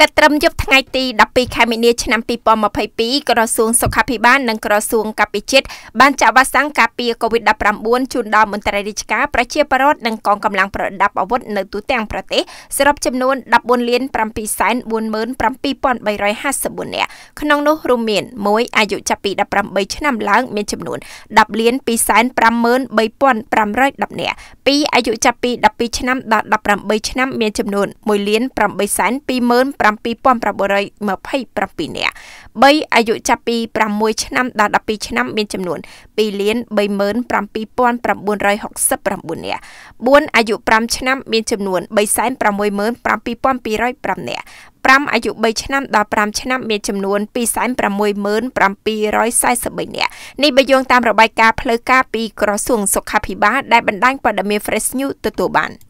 កិត្តិត្រឹមយប់ថ្ងៃទី12ខែមីនាឆ្នាំ2022ក្រសួងសុខាភិបាលនិងក្រសួងកាពិជាតិបានចាក់វ៉ាក់សាំងការពារ COVID-19 ជូនដល់មន្ត្រីរាជការប្រជាពលរដ្ឋនិងកងកម្លាំងប្រដាប់អាវុធនៅទូទាំងប្រទេសសរុបចំនួន14លាន747,354នាក់ក្នុងនោះរួមមាន1អាយុចាប់ពី18ឆ្នាំឡើងមានចំនួន10លាន253,510នាក់2អាយុចាប់ពី12ឆ្នាំដល់18ឆ្នាំមានចំនួន1លាន820,000 7927នាក់3អាយុចាប់ពី6ឆ្នាំដល់12ឆ្នាំមានចំនួន2លាន37969នាក់4អាយុ5ឆ្នាំមានចំនួន367205នាក់5អាយុ3ឆ្នាំដល់5ឆ្នាំមានចំនួន26743នាក់នេះបើយោងតាមរបាយការណ៍ផ្លូវការពីក្រសួងសុខាភិបាលដែលបណ្ដាញព័ត៌មាន Fresh News ទទួលបាន។